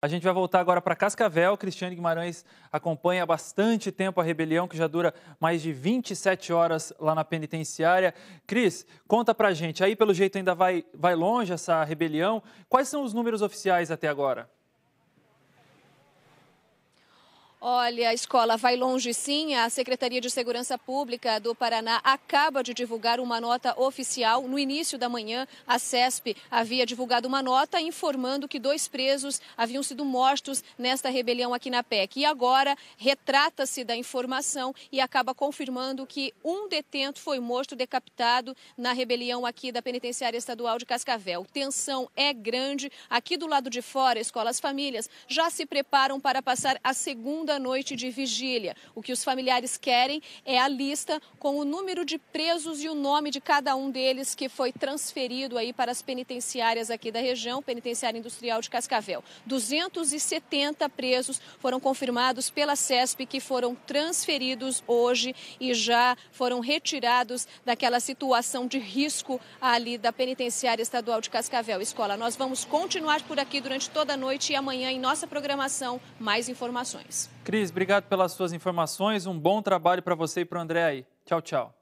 A gente vai voltar agora para Cascavel. Cristiane Guimarães acompanha há bastante tempo a rebelião, que já dura mais de 27 horas lá na penitenciária. Cris, conta para a gente. Aí, pelo jeito, ainda vai, vai longe essa rebelião. Quais são os números oficiais até agora? Olha, a escola vai longe sim. A Secretaria de Segurança Pública do Paraná acaba de divulgar uma nota oficial. No início da manhã, a CESP havia divulgado uma nota informando que dois presos haviam sido mortos nesta rebelião aqui na PEC. E agora retrata-se da informação e acaba confirmando que um detento foi morto, decapitado na rebelião aqui da Penitenciária Estadual de Cascavel. Tensão é grande. Aqui do lado de fora, escolas famílias já se preparam para passar a segunda segunda noite de vigília. O que os familiares querem é a lista com o número de presos e o nome de cada um deles que foi transferido aí para as penitenciárias aqui da região, penitenciária industrial de Cascavel. 270 presos foram confirmados pela CESP que foram transferidos hoje e já foram retirados daquela situação de risco ali da penitenciária estadual de Cascavel. Escola, nós vamos continuar por aqui durante toda a noite e amanhã em nossa programação mais informações. Cris, obrigado pelas suas informações. Um bom trabalho para você e para o André aí. Tchau, tchau.